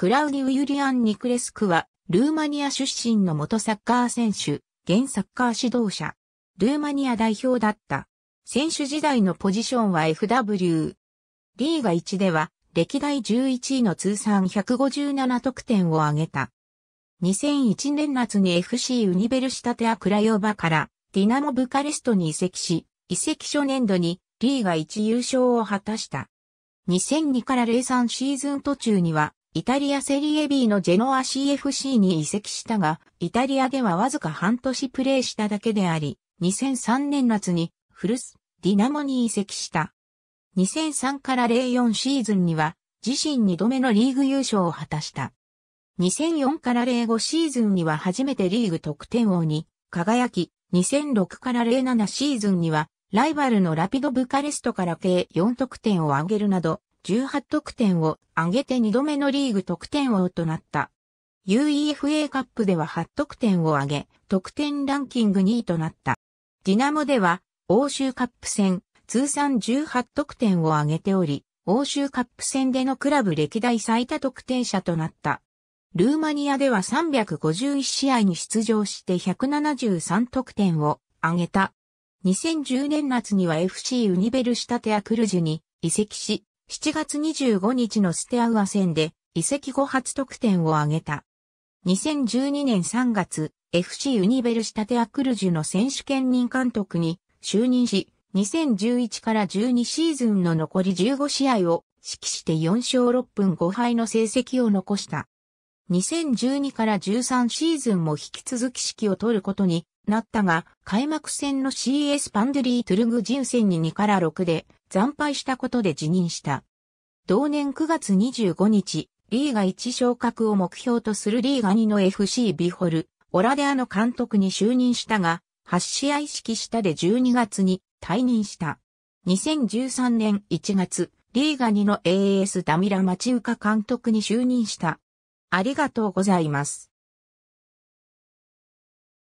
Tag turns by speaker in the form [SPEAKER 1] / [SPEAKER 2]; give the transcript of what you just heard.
[SPEAKER 1] クラウディウ・ユリアン・ニクレスクは、ルーマニア出身の元サッカー選手、現サッカー指導者、ルーマニア代表だった。選手時代のポジションは FW。リーガ1では、歴代11位の通算157得点を挙げた。2001年夏に FC ユニベルシタテアクラヨバからディナモブカレストに移籍し、移籍初年度にリーガ1優勝を果たした。2002から03シーズン途中にはイタリアセリエ B のジェノア CFC に移籍したが、イタリアではわずか半年プレーしただけであり、2003年夏にフルス、ディナモに移籍した。2003から04シーズンには自身2度目のリーグ優勝を果たした。2004から05シーズンには初めてリーグ得点王に輝き、2006から07シーズンにはライバルのラピドブカレストから計4得点を挙げるなど18得点を上げて2度目のリーグ得点王となった。UEFA カップでは8得点を上げ、得点ランキング2位となった。ディナモでは、欧州カップ戦、通算18得点を挙げており、欧州カップ戦でのクラブ歴代最多得点者となった。ルーマニアでは351試合に出場して173得点を挙げた。2010年夏には FC ウニベルシタテアクルジュに移籍し、7月25日のステアウア戦で移籍後初得点を挙げた。2012年3月、FC ユニベルシタテアクルジュの選手兼任監督に就任し、2011から12シーズンの残り15試合を指揮して4勝6分5敗の成績を残した。2012から13シーズンも引き続き指揮を取ることになったが、開幕戦の CS パンドリー・トゥルグ人戦に2から6で惨敗したことで辞任した。同年9月25日、リーガ1昇格を目標とするリーガ2の FC ビホル、オラデアの監督に就任したが、8試合指揮下で12月に退任した。2013年1月、リーガ2の AS ダミラ・マチウカ監督に就任した。ありがとうございます。